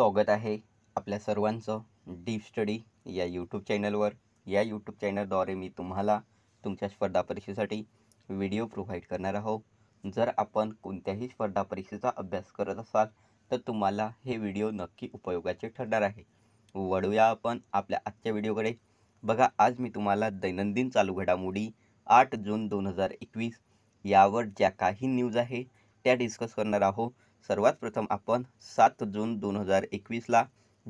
स्वागत आहे आपल्या सर्वांचं डीप स्टडी या यूट्यूब चॅनलवर या यूट्यूब चॅनलद्वारे मी तुम्हाला तुमच्या स्पर्धा परीक्षेसाठी व्हिडिओ प्रोव्हाइड करणार आहोत जर आपण कोणत्याही स्पर्धा परीक्षेचा अभ्यास करत असाल तर तुम्हाला हे व्हिडिओ नक्की उपयोगाचे ठरणार आहे वळूया आपण आपल्या आजच्या व्हिडिओकडे बघा आज मी तुम्हाला दैनंदिन चालू घडामोडी आठ जून दोन हजार एकवीस यावर ज्या काही न्यूज आहे त्या डिस्कस करणार आहोत सर्वात प्रथम आपण सात जून दोन हजार एकवीसला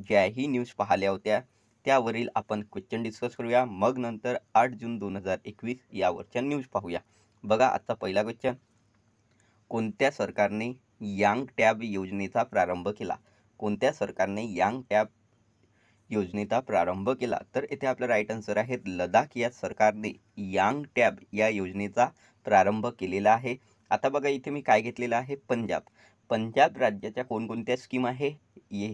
ज्याही न्यूज पाहिल्या होत्या त्यावरील आपण क्वेश्चन डिस्कस करूया मग नंतर आठ जून दोन हजार एकवीस यावरच्या न्यूज पाहूया बघा आजचा पहिला क्वेश्चन कोणत्या सरकारने यांग टॅब योजनेचा प्रारंभ केला कोणत्या सरकारने यांग टॅब योजनेचा प्रारंभ केला तर येथे आपलं राईट आन्सर आहे लडाख या सरकारने यांग टॅब या योजनेचा प्रारंभ केलेला आहे आता बघा इथे मी काय घेतलेलं आहे पंजाब पंजाब राज्याच्या कोणकोणत्या स्कीम आहे ये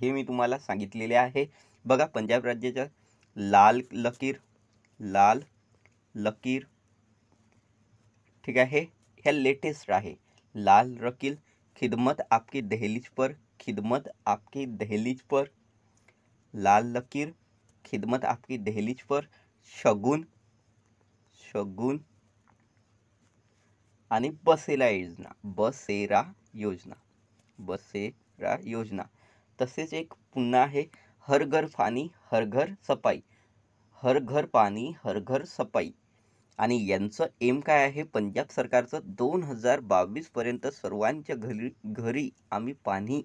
हे मी तुम्हाला सांगितलेले आहे बघा पंजाब राज्याच्या लाल लकीर लाल लकीर ठीक आहे ह्या लेटेस्ट आहे लाल रकील खिदमत आपकी दहलीज पर खिदमत आपकी दहलीज पर लाल लकीर खिदमत आपकी दहलीज पर शगुन शगुन आणि बसेरा योजना बसेरा योजना बसेरा योजना तसेच एक पुन्हा आहे हर घर पाणी हर घर सफाई हर घर पाणी हर घर सफाई आणि यांचं एम काय आहे पंजाब सरकारचं दोन हजार बावीसपर्यंत सर्वांच्या घरी घरी आम्ही पाणी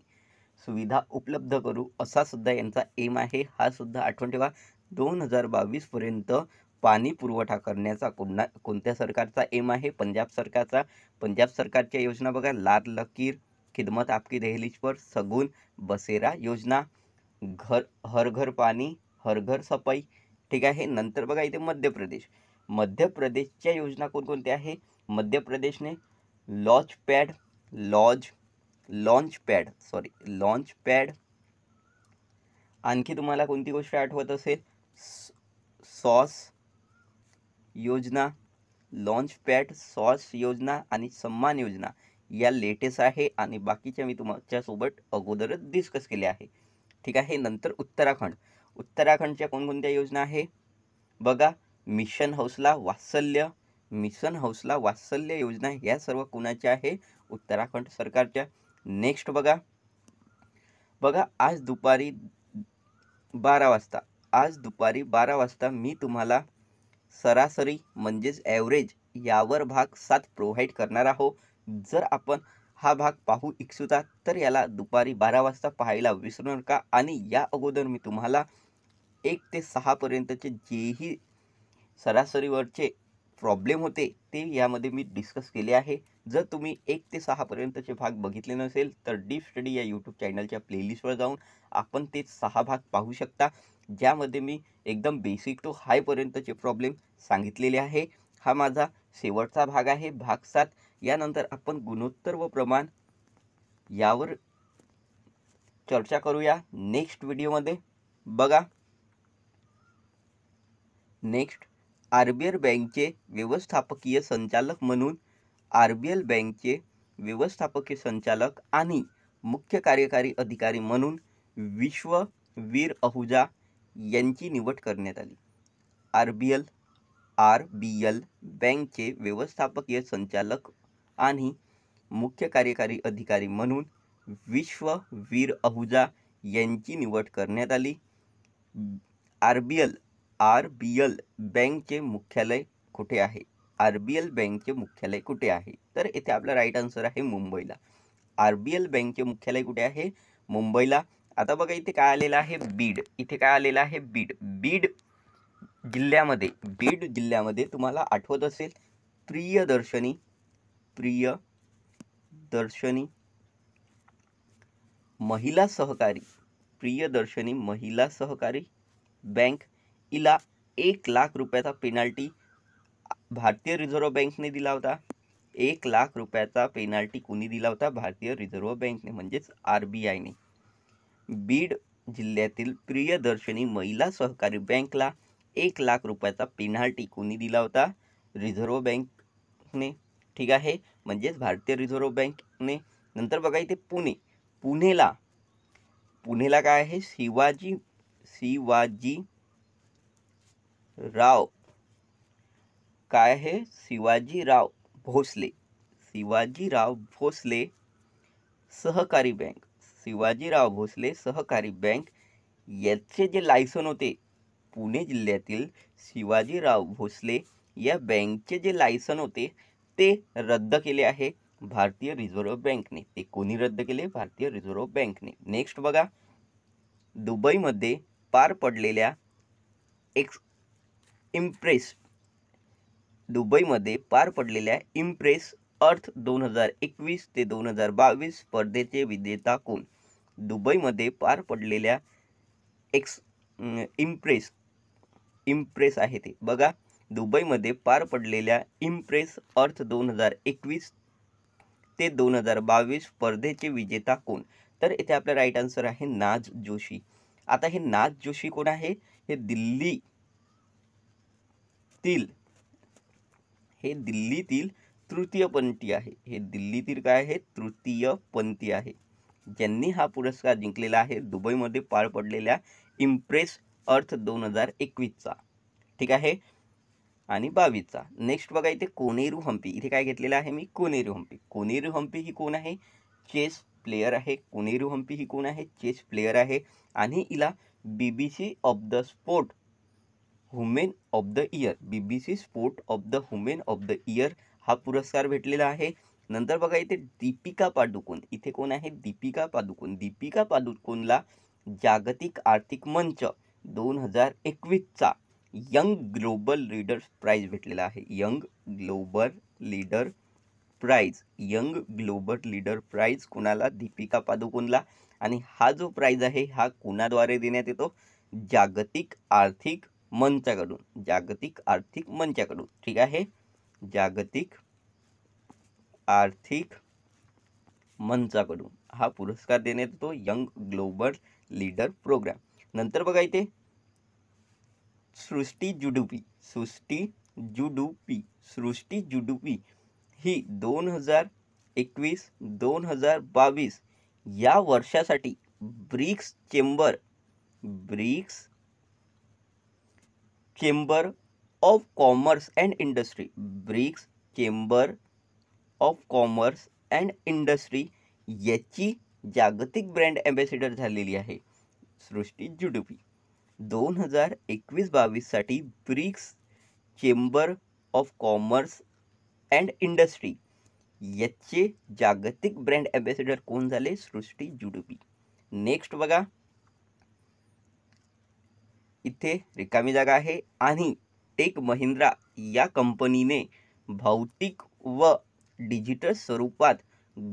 सुविधा उपलब्ध करू असा सुद्धा यांचा एम आहे हा सुद्धा आठवण ठेवा दोन हजार बावीसपर्यंत पाणी पुरवठा करण्याचा कोणा कोणत्या सरकारचा एम आहे पंजाब सरकारचा पंजाब सरकारच्या योजना बघा लाल लकीर खिदमत आपकी दहलीज पर सगुन बसेरा योजना घर हर घर पाणी हर घर सफाई ठीक आहे नंतर बघा इथे मध्य प्रदेश मध्य प्रदेशच्या योजना कोणकोणत्या आहे मध्य प्रदेशने lodge pad lodge launch pad sorry launch pad आणखी तुम्हाला कोणती गोष्ट आठवत असेल सॉस योजना लॉन्च पॅड सॉस योजना आणि सन्मान योजना या लेटेस्ट आहे आणि बाकीच्या मी तुमच्यासोबत अगोदरच डिस्कस केले आहे ठीक आहे नंतर उत्तराखंड उत्तराखंडच्या कोणकोणत्या योजना आहे बघा मिशन हौसला वात्सल्य मिशन हौसला वात्सल्य योजना या सर्व कोणाच्या आहे उत्तराखंड सरकारच्या नेक्स्ट बघा बघा आज दुपारी बारा वाजता आज दुपारी बारा वाजता मी तुम्हाला सरासरी म्हणजेच ॲव्हरेज यावर भाग सात प्रोव्हाइड करणार आहोत जर आपण हा भाग पाहू इच्छुता तर याला दुपारी बारा वाजता पाहायला विसरू नका आणि या अगोदर मी तुम्हाला एक ते सहापर्यंतचे जेही सरासरीवरचे प्रॉब्लेम होते ते यामध्ये मी डिस्कस केले आहे जर तुम्ही एक ते सहापर्यंतचे भाग बघितले नसेल तर डीप स्टडी या यूट्यूब चॅनलच्या प्लेलिस्टवर जाऊन आपण ते सहा भाग पाहू शकता ज्यामध्ये मी एकदम बेसिक टू हायपर्यंतचे प्रॉब्लेम सांगितलेले आहे हा माझा शेवटचा भाग आहे भाग सात यानंतर आपण गुणोत्तर व प्रमाण यावर चर्चा करूया नेक्स्ट व्हिडिओमध्ये बघा नेक्स्ट आरबीएल बँकचे व्यवस्थापकीय संचालक म्हणून आरबीएल बँकचे व्यवस्थापकीय संचालक आणि मुख्य कार्यकारी अधिकारी म्हणून विश्व वीर अहुजा यांची निवड करण्यात आली R B L R B L बँकचे व्यवस्थापकीय संचालक आणि मुख्य कार्यकारी अधिकारी म्हणून विश्व वीर अहुजा यांची निवड करण्यात आली R B L R B L बँकचे मुख्यालय कुठे आहे आर बी एल बँकचे मुख्यालय कुठे आहे तर इथे आपला राईट आन्सर आहे मुंबईला आर बी एल बँकचे मुख्यालय कुठे आहे मुंबईला आता बघा इथे काय आलेलं आहे बीड इथे काय आलेलं आहे बीड बीड जिल्ह्यामध्ये बीड जिल्ह्यामध्ये तुम्हाला आठवत असेल प्रियदर्शनी प्रिय दर्शनी महिला सहकारी प्रियदर्शनी महिला सहकारी बँक इला एक लाख रुपयाचा पेनाल्टी भारतीय रिझर्व्ह बँकने दिला होता एक लाख रुपयाचा पेनाल्टी कोणी दिला होता भारतीय रिझर्व्ह बँकने म्हणजेच आर बी आयने बीड जिल्ह्यातील प्रियदर्शनी महिला सहकारी बँकला एक लाख रुपयाचा पेनाल्टी कोणी दिला होता रिझर्व्ह बँकने ठीक आहे म्हणजेच भारतीय रिझर्व्ह बँकने नंतर बघा इथे पुणे पुणेला पुणेला काय आहे शिवाजी शिवाजी राव काय आहे शिवाजीराव भोसले शिवाजीराव भोसले सहकारी बँक शिवाजीराव भोसले सहकारी बँक याचे जे लायसन होते पुणे जिल्ह्यातील शिवाजीराव भोसले या बँकचे जे लायसन होते ते रद्द केले आहे भारतीय रिझर्व बँकने ते कोणी रद्द केले भारतीय रिझर्व बँकने नेक्स्ट बघा दुबईमध्ये पार पडलेल्या एक्स इम्प्रेस दुबईमध्ये पार पडलेल्या इम्प्रेस अर्थ दोन हजार एकवीस ते दोन हजार बावीस स्पर्धेचे विजेता कोण दुबईमध्ये पार पडलेल्या एक्स इम्प्रेस इम्प्रेस आहे ते बघा दुबईमध्ये पार पडलेल्या इम्प्रेस अर्थ दोन हजार एकवीस ते दोन हजार बावीस स्पर्धेचे विजेता कोण तर इथे आपला राईट आन्सर आहे नाज जोशी आता हे नाज जोशी कोण आहे हे दिल्ली असतील हे दिल्लीतील तृतीय पंथी आहे हे दिल्लीतील काय आहे तृतीय पंथी आहे ज्यांनी हा पुरस्कार जिंकलेला आहे दुबईमध्ये पार पडलेल्या इम्प्रेस अर्थ दोन हजार एकवीसचा ठीक आहे आणि बावीसचा नेक्स्ट बघा इथे कोनेरू हम्पी इथे काय घेतलेलं आहे मी कोनेरू हम्पी कोनेरू हम्पी ही कोण आहे चेस प्लेयर आहे कोनेरू हम्पी ही कोण आहे चेस प्लेयर आहे आणि हिला B B C of the sport woman of the year B B C sport of the woman of the year हा पुरस्कार भेटलेला आहे नंतर बघा इथे दीपिका पादुकोण इथे कोण आहे दीपिका पादुकोण दीपिका पादुकोणला जागतिक आर्थिक मंच दोन हजार एकवीसचा यंग ग्लोबल लीडर्स प्राईज भेटलेला आहे young global leader prize young global leader prize कोणाला दीपिका पादुकोणला आणि हा जो प्राईज आहे हा कोणाद्वारे देण्यात येतो जागतिक आर्थिक मंचाकडून जागतिक आर्थिक मंचाकडून ठीक आहे जागतिक आर्थिक मंचाकडून हा पुरस्कार देण्यात येतो यंग ग्लोबल लीडर प्रोग्राम नंतर बघा इथे सृष्टी जुडुपी सृष्टी जुडुपी सृष्टी जुडुपी ही दोन हजार एकवीस दोन हजार बावीस या वर्षासाठी BRICS chamber BRICS chamber of commerce and industry BRICS chamber of commerce and industry याची जागतिक ब्रँड ॲम्बॅसेडर झालेली आहे सृष्टी जुडुपी दोन हजार एकवीस बावीससाठी BRICS chamber of commerce and industry याचे जागतिक ब्रँड ॲम्बॅसेडर कोण झाले सृष्टी जुडुपी नेक्स्ट बघा इथे रिकामी जागा आहे आणि टेक महिंद्रा या कंपनीने भौतिक व डिजिटल स्वरूपात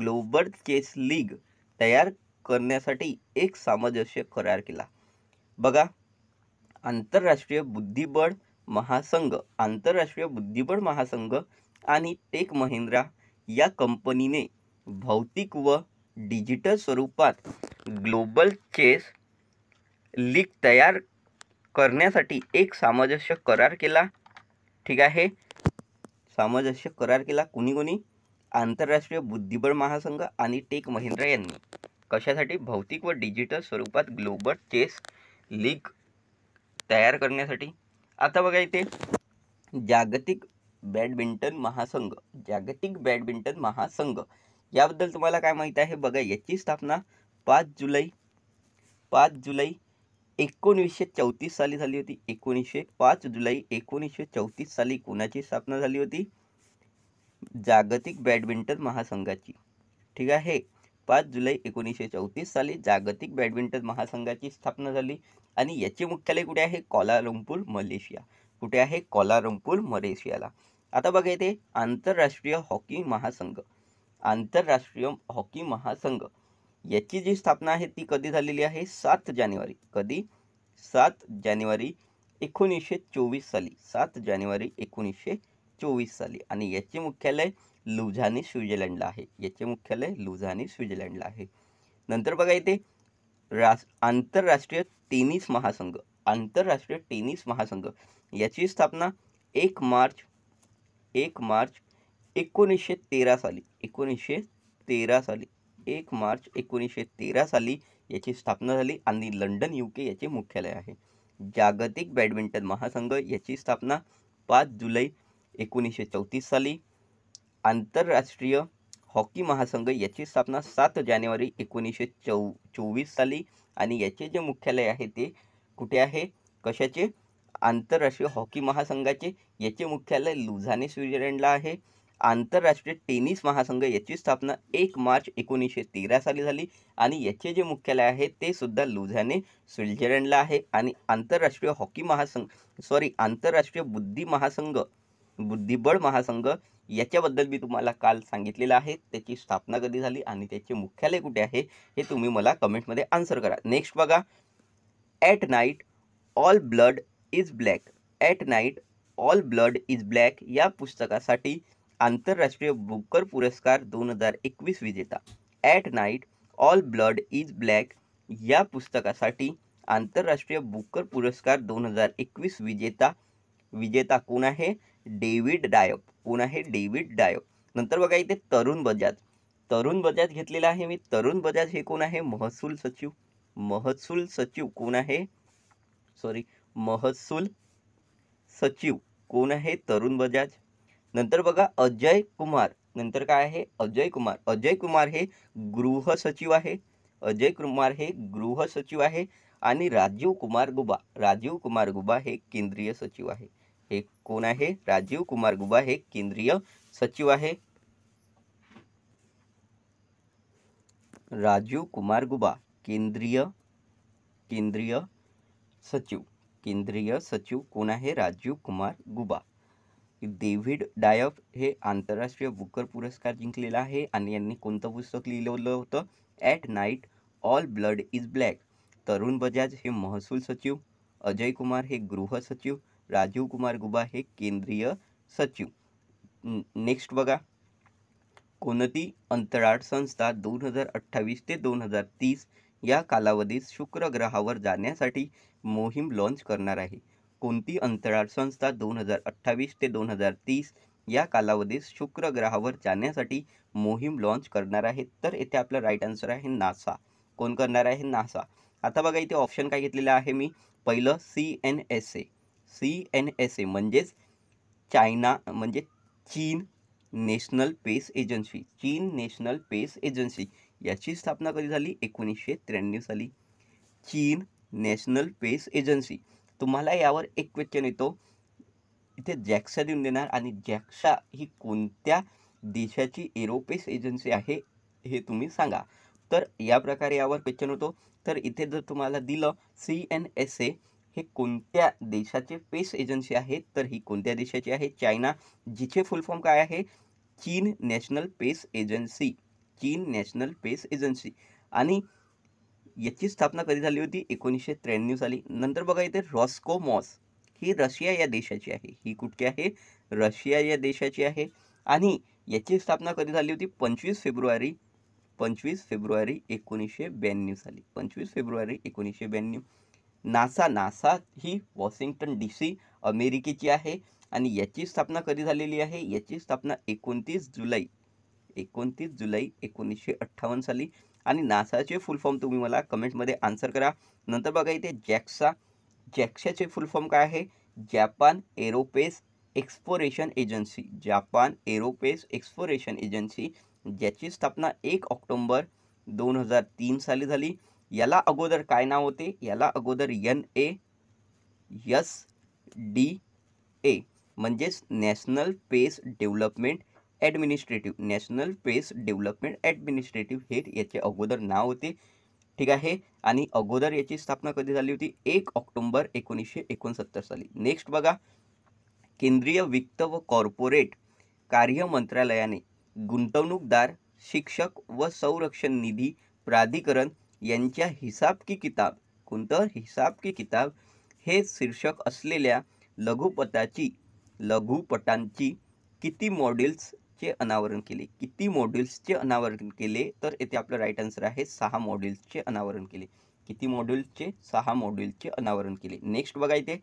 ग्लोबल चेस लीग तयार करण्यासाठी एक सामंजस्य करार केला बघा आंतरराष्ट्रीय बुद्धिबळ महासंघ आंतरराष्ट्रीय बुद्धिबळ महासंघ आणि टेक महिंद्रा या कंपनीने भौतिक व डिजिटल स्वरूपात ग्लोबल चेस लीग तयार करण्यासाठी एक सामंजस्य करार केला ठीक आहे सामंजस्य करार केला कुणी कोणी आंतरराष्ट्रीय बुद्धिबळ महासंघ आणि टेक महिंद्रा यांनी कशासाठी भौतिक व डिजिटल स्वरूपात ग्लोबल चेस लीग तयार करण्यासाठी आता बघा इथे जागतिक बॅडमिंटन महासंघ जागतिक बॅडमिंटन महासंघ याबद्दल तुम्हाला काय माहीत आहे बघा याची स्थापना पाच जुलै पाच जुलै एकोणीसशे चौतीस साली झाली होती एकोणीसशे पाच जुलै एकोणीसशे चौतीस साली कोणाची स्थापना झाली होती जागतिक बॅडमिंटन महासंघाची ठीक आहे पाच जुलै एकोणीसशे चौतीस साली जागतिक बॅडमिंटन महासंघाची स्थापना झाली आणि याचे मुख्यालय कुठे आहे कोलालंपूर मलेशिया कुठे आहे कोलालंपूर मलेशियाला आता बघा येते आंतरराष्ट्रीय हॉकी महासंघ आंतरराष्ट्रीय हॉकी महासंघ याची जी स्थापना आहे ती कधी झालेली आहे सात जानेवारी कधी सात जानेवारी एकोणीसशे चोवीस साली सात जानेवारी एकोणीसशे चोवीस साली आणि याचे मुख्यालय लुझानी स्वित्झर्लंडला आहे याचे मुख्यालय लुझानी स्वित्झर्लंडला आहे नंतर बघा इथे रास आंतरराष्ट्रीय टेनिस महासंघ आंतरराष्ट्रीय टेनिस महासंघ याची स्थापना एक मार्च एक मार्च एकोणीसशे तेरा साली एकोणीसशे तेरा साली एक मार्च एकोणीसशे तेरा साली याची स्थापना झाली आणि लंडन यू के याचे मुख्यालय आहे जागतिक बॅडमिंटन महासंघ याची स्थापना पाच जुलै एकोणीसशे चौतीस साली आंतरराष्ट्रीय हॉकी महासंघ याची स्थापना सात जानेवारी एकोणीसशे चौ चोवीस साली आणि याचे जे मुख्यालय आहे ते कुठे आहे कशाचे आंतरराष्ट्रीय हॉकी महासंघाचे याचे मुख्यालय लुझाने स्वित्झर्लंडला आहे आंतरराष्ट्रीय टेनिस महासंघ याची स्थापना एक मार्च एकोणीसशे तेरा साली झाली आणि याचे जे मुख्यालय आहे ते सुद्धा लुझाने स्वित्झर्लंडला आहे आणि आंतरराष्ट्रीय हॉकी महासंघ सॉरी आंतरराष्ट्रीय बुद्धी महासंघ बुद्धिबळ महासंघ याच्याबद्दल मी तुम्हाला काल सांगितलेलं आहे त्याची स्थापना कधी झाली आणि त्याचे मुख्यालय कुठे आहे हे तुम्ही मला कमेंटमध्ये आन्सर करा नेक्स्ट बघा at night all blood is black at night all blood is black या पुस्तकासाठी आंतरराष्ट्रीय बुकर पुरस्कार दोन हजार एकवीस विजेता at night all blood is black या पुस्तकासाठी आंतरराष्ट्रीय बुकर पुरस्कार दोन हजार एकवीस विजेता विजेता कोण आहे डेव्हिड डायप कोण आहे डेव्हिड डायप नंतर बघा इथे तरुण बजाज तरुण बजाज घेतलेला आहे मी तरुण बजाज हे कोण आहे महसूल सचिव महसूल सचिव कोण आहे सॉरी महसूल सचिव कोण आहे तरुण बजाज नंतर बघा अजय कुमार नंतर काय आहे अजय कुमार अजय कुमार हे गृह सचिव आहे अजय कुमार हे गृह सचिव आहे आणि राजीव कुमार गुबा राजीव कुमार गुबा हे केंद्रीय सचिव आहे हे कोण आहे राजीव कुमार गुबा हे केंद्रीय सचिव आहे राजीव कुमार गुबा केंद्रीय केंद्रीय सचिव केंद्रीय सचिव कोण आहे राजीव कुमार गुबा डेव्हिड डायफ हे आंतरराष्ट्रीय बुकर पुरस्कार जिंकलेला आहे आणि यांनी कोणतं पुस्तक लिहिलेलं होतं at night all blood is black Tarun Bajaj हे महसूल सचिव अजय कुमार हे गृह सचिव राजीव कुमार गुबा हे केंद्रीय सचिव नेक्स्ट बघा कोणती अंतराळ संस्था दोन हजार अठ्ठावीस ते दोन हजार तीस या कालावधीत शुक्र ग्रहावर जाण्यासाठी मोहीम लॉन्च करणार आहे कोणती अंतराळ संस्था दोन हजार अठ्ठावीस ते दोन हजार तीस या कालावधीत शुक्र ग्रहावर जाण्यासाठी मोहीम लॉन्च करणार आहे तर येथे आपलं राईट आन्सर आहे नासा कोण करणार आहे नासा आता बघा इथे ऑप्शन काय घेतलेलं आहे मी पहिलं C N S A C N S A म्हणजेच चायना म्हणजे चीन नॅशनल पेस एजन्सी चीन नॅशनल पेस एजन्सी याची स्थापना कधी झाली एकोणीसशे त्र्याण्णव साली चीन नॅशनल पेस एजन्सी तुम्हाला यावर एक क्वेश्चन येतो इथे जॅक्सा देऊन देणार आणि जॅक्सा ही कोणत्या देशाची एरोपेस एजन्सी आहे हे तुम्ही सांगा तर या प्रकारे यावर क्वेश्चन होतो तर इथे जर तुम्हाला दिलं सी एन एस ए हे कोणत्या देशाचे पेस एजन्सी आहे तर ही कोणत्या देशाची आहे चायना जिचे फुल फॉर्म काय आहे चीन नॅशनल पेस एजन्सी चीन नॅशनल पेस एजन्सी आणि याची स्थापना कधी झाली होती एकोणीसशे त्र्याण्णव साली नंतर बघा इथे रॉस्कोमॉस ही रशिया या देशाची आहे ही कुठली आहे रशिया या देशाची आहे आणि याची स्थापना कधी झाली होती पंचवीस फेब्रुवारी पंचवीस फेब्रुवारी एकोणीसशे ब्याण्णव साली पंचवीस फेब्रुवारी एकोणीसशे ब्याण्णव नासा नासा ही वॉशिंग्टन डी सी अमेरिकेची आहे आणि याची स्थापना कधी झालेली आहे याची स्थापना एकोणतीस जुलै एकोणतीस जुलै एकोणीसशे अठ्ठावन्न साली आणि नासाचे फुल फॉर्म तुम्ही मला कमेंटमध्ये आन्सर करा नंतर बघा इथे जॅक्सा जॅक्साचे फुल फॉर्म काय आहे Japan aerospace exploration agency Japan aerospace exploration agency ज्याची स्थापना एक ऑक्टोंबर दोन हजार तीन साली झाली याला अगोदर काय नाव होते याला अगोदर N A S D A म्हणजेच national space development administrative national space development administrative हे याचे अगोदर नाव होते ठीक आहे आणि अगोदर याची स्थापना कधी झाली होती एक ऑक्टोंबर एकोणीसशे एकोणसत्तर साली नेक्स्ट बघा केंद्रीय वित्त व कॉर्पोरेट कार्य मंत्रालयाने गुंतवणूकदार शिक्षक व संरक्षण निधी प्राधिकरण यांच्या हिसाब की किताब कोणतं हिसाब की किताब हे शीर्षक असलेल्या लघुपटाची लघुपटांची किती मॉडेल्स चे अनावरण केले किती मॉड्यूल्सचे अनावरण केले तर येथे आपलं राईट आन्सर आहे सहा मॉड्यूल्सचे अनावरण केले किती मॉड्यूल्सचे सहा मॉड्यूल्सचे अनावरण केले नेक्स्ट बघा इथे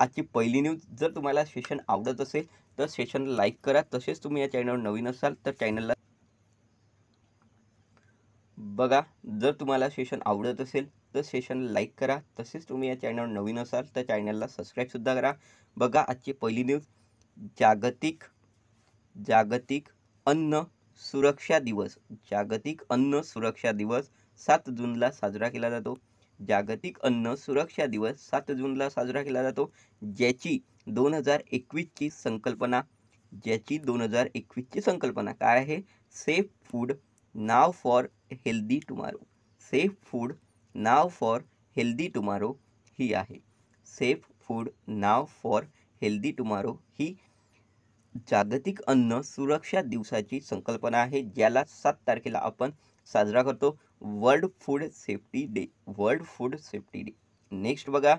आजची पहिली न्यूज जर तुम्हाला सेशन आवडत असेल तर सेशन लाईक करा तसेच तुम्ही या चॅनलवर नवीन असाल तर चॅनलला बघा जर तुम्हाला सेशन आवडत असेल तर सेशन लाईक करा तसेच तुम्ही या चॅनलवर नवीन असाल तर चॅनलला सबस्क्राईबसुद्धा करा बघा आजची पहिली न्यूज जागतिक जागतिक अन्न सुरक्षा दिवस जागतिक अन्न सुरक्षा दिवस सात जूनला साजरा केला जातो जागतिक अन्न सुरक्षा दिवस सात जूनला साजरा केला जातो ज्याची दोन हजार एकवीसची संकल्पना ज्याची दोन हजार एकवीसची संकल्पना काय आहे safe food now for healthy tomorrow safe food now for healthy tomorrow ही आहे safe food now for healthy tomorrow ही जागतिक अन्न सुरक्षा दिवसाची संकल्पना आहे ज्याला सात तारखेला आपण साजरा करतो world food safety day world food safety day next बघा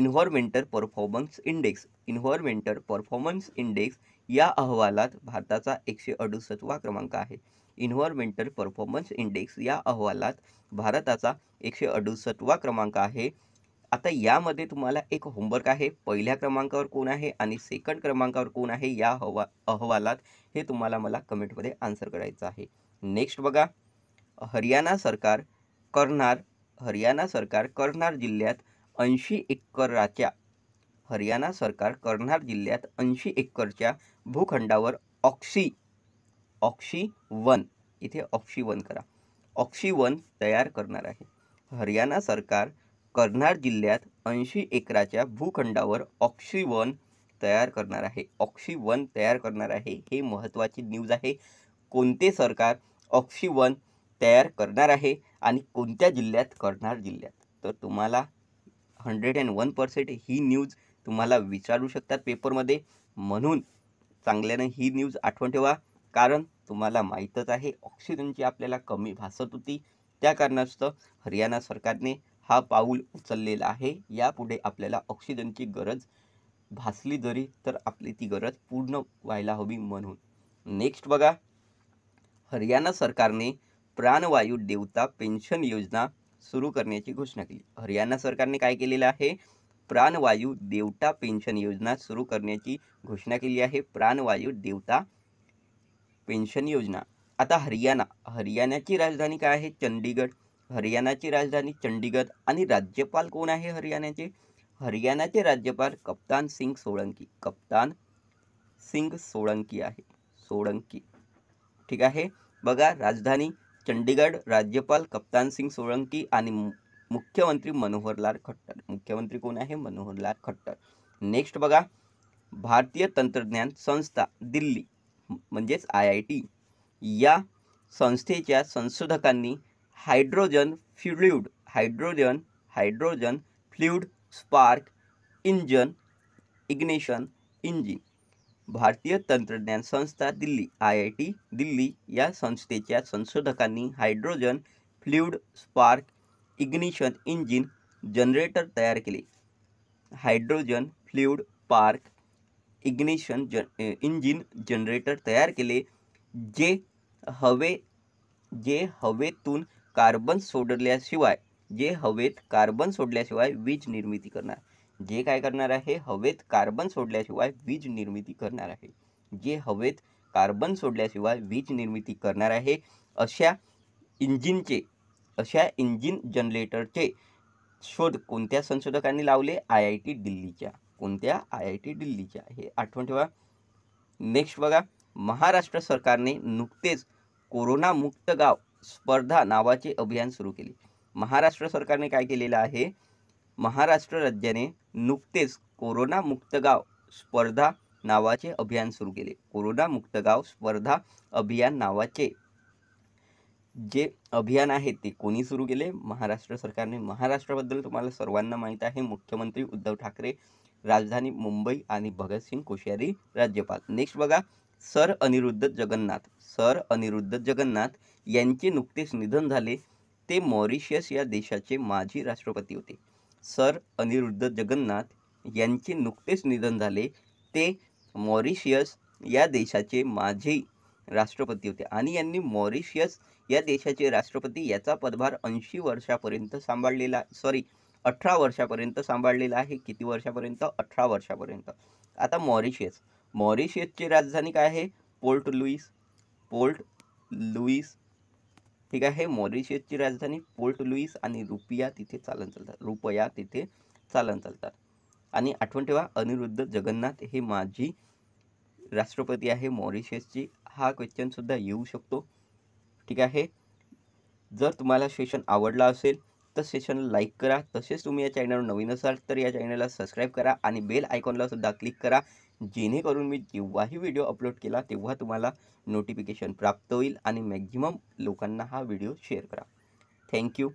environmental performance index environmental performance index या अहवालात भारताचा एकशे अडुसष्टवा क्रमांक आहे इन्व्हॉर्मेंटल परफॉर्मन्स इंडेक्स या अहवालात भारताचा एकशे अडुसष्टवा क्रमांक आहे आता यामध्ये तुम्हाला एक होमवर्क आहे पहिल्या क्रमांकावर कोण आहे आणि सेकंड क्रमांकावर कोण आहे या हवा अहवालात हे तुम्हाला मला कमेंटमध्ये आन्सर करायचं आहे नेक्स्ट बघा हरियाणा सरकार करणार हरियाणा सरकार करणार जिल्ह्यात ऐंशी एकराच्या हरियाणा सरकार करणार जिल्ह्यात ऐंशी एकरच्या भूखंडावर ऑक्सी ऑक्सी वन इथे ऑक्सी वन करा ऑक्सी वन तयार करणार आहे हरियाणा सरकार कर्नाड जिल्ह्यात ऐंशी एकराच्या भूखंडावर ऑक्सिवन तयार करणार आहे ऑक्सिवन तयार करणार आहे हे महत्त्वाची न्यूज आहे कोणते सरकार ऑक्सिवन तयार करणार आहे आणि कोणत्या जिल्ह्यात करणार जिल्ह्यात तर तुम्हाला हंड्रेड अँड वन पर्सेंट ही न्यूज तुम्हाला विचारू शकतात पेपरमध्ये म्हणून चांगल्यानं ही न्यूज आठवण ठेवा कारण तुम्हाला माहीतच आहे ऑक्सिजनची आपल्याला कमी भासत होती त्या कारणास्तव हरियाणा सरकारने हा पाऊल उचललेला आहे यापुढे आपल्याला ऑक्सिजनची गरज भासली जरी तर आपली ती गरज पूर्ण व्हायला हवी म्हणून नेक्स्ट बघा हरियाणा सरकारने प्राणवायू देवता पेन्शन योजना सुरू करण्याची घोषणा केली हरियाणा सरकारने काय केलेलं आहे प्राणवायू देवता पेन्शन योजना सुरू करण्याची घोषणा केली आहे प्राणवायू देवता पेन्शन योजना आता हरियाणा हरियाणाची राजधानी काय आहे चंडीगड हरियाणाची राजधानी चंडीगड आणि राज्यपाल कोण आहे हरियाणाचे हरियाणाचे राज्यपाल कप्तान सिंग सोळंकी कप्तान सिंग सोळंकी आहे सोळंकी ठीक आहे बघा राजधानी चंडीगड राज्यपाल कप्तान सिंग सोळंकी आणि मुख्यमंत्री मनोहरलाल खट्टर मुख्यमंत्री कोण आहे मनोहरलाल खट्टर नेक्स्ट बघा भारतीय तंत्रज्ञान संस्था दिल्ली म्हणजेच आय आय टी या संस्थेच्या संशोधकांनी hydrogen fluid hydrogen hydrogen fluid spark engine ignition engine भारतीय तंत्रज्ञान संस्था Delhi I I T Delhi या संस्थेच्या संशोधकांनी hydrogen fluid spark ignition engine generator तयार केले हायड्रोजन फ्ल्यूड पार्क इग्निशन जन इंजिन जनरेटर तयार केले जे हवे जे हवेतून कार्बन सोडल्याशिवाय जे हवेत कार्बन सोडल्याशिवाय वीज निर्मिती करणार जे काय करणार आहे हवेत कार्बन सोडल्याशिवाय वीज निर्मिती करणार आहे जे हवेत कार्बन सोडल्याशिवाय वीज निर्मिती करणार आहे अशा इंजिनचे अशा इंजिन जनरेटरचे शोध कोणत्या संशोधकांनी लावले आय आय टी दिल्लीच्या कोणत्या आय आय टी दिल्लीच्या हे आठवण ठेवा नेक्स्ट बघा महाराष्ट्र सरकारने नुकतेच कोरोनामुक्त गाव स्पर्धा नावाचे अभियान सुरू केले महाराष्ट्र सरकारने काय केलेलं आहे महाराष्ट्र राज्याने नुकतेच कोरोना मुक्तगाव स्पर्धा नावाचे अभियान सुरू केले कोरोना मुक्तगाव स्पर्धा अभियान नावाचे जे अभियान आहे ते कोणी सुरू केले महाराष्ट्र सरकारने महाराष्ट्राबद्दल तुम्हाला सर्वांना माहीत आहे मुख्यमंत्री उद्धव ठाकरे राजधानी मुंबई आणि भगतसिंग कोश्यारी राज्यपाल नेक्स्ट बघा सर अनिरुद्ध जगन्नाथ सर अनिरुद्ध जगन्नाथ यांचे नुकतेच निधन झाले ते मॉरिशियस या देशाचे माजी राष्ट्रपती होते सर अनिरुद्ध जगन्नाथ यांचे नुकतेच निधन झाले ते मॉरिशियस या देशाचे माजी राष्ट्रपती होते आणि यांनी मॉरिशियस या देशाचे राष्ट्रपती याचा पदभार ऐंशी वर्षापर्यंत सांभाळलेला सॉरी अठरा वर्षापर्यंत सांभाळलेला आहे किती वर्षापर्यंत अठरा वर्षापर्यंत आता मॉरिशियस मॉरिशियसची राजधानी काय आहे पोर्ट लुईस पोर्ट लुईस ठीक आहे मॉरिशियसची राजधानी पोर्ट लुईस आणि रुपया तिथे चालन चालतात रुपया तिथे चालन चालतात आणि आठवण ठेवा अनिरुद्ध जगन्नाथ हे माजी राष्ट्रपती आहे मॉरिशियसची हा क्वेश्चनसुद्धा येऊ शकतो ठीक आहे जर तुम्हाला सेशन आवडला असेल तर सेशन लाईक करा तसेच तुम्ही या चॅनलवर नवीन असाल तर या चॅनलला सबस्क्राईब करा आणि बेल आयकॉनलासुद्धा क्लिक करा जेणेकरून मी जेव्हाही व्हिडिओ अपलोड केला तेव्हा तुम्हाला नोटिफिकेशन प्राप्त होईल आणि मॅक्झिमम लोकांना हा व्हिडिओ शेअर करा थँक्यू